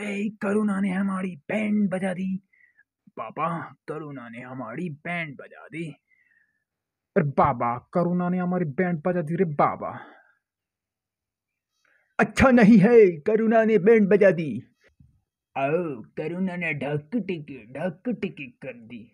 हे करुणा ने हमारी बैंड बजा दी बाबा करुणा ने हमारी बैंड बजा दी अरे बाबा करुणा ने हमारी बैंड बजा दी रे बाबा अच्छा नहीं है करुणा ने बैंड बजा दी आओ करुणा ने ढक टिकी ढक टिकी कर दी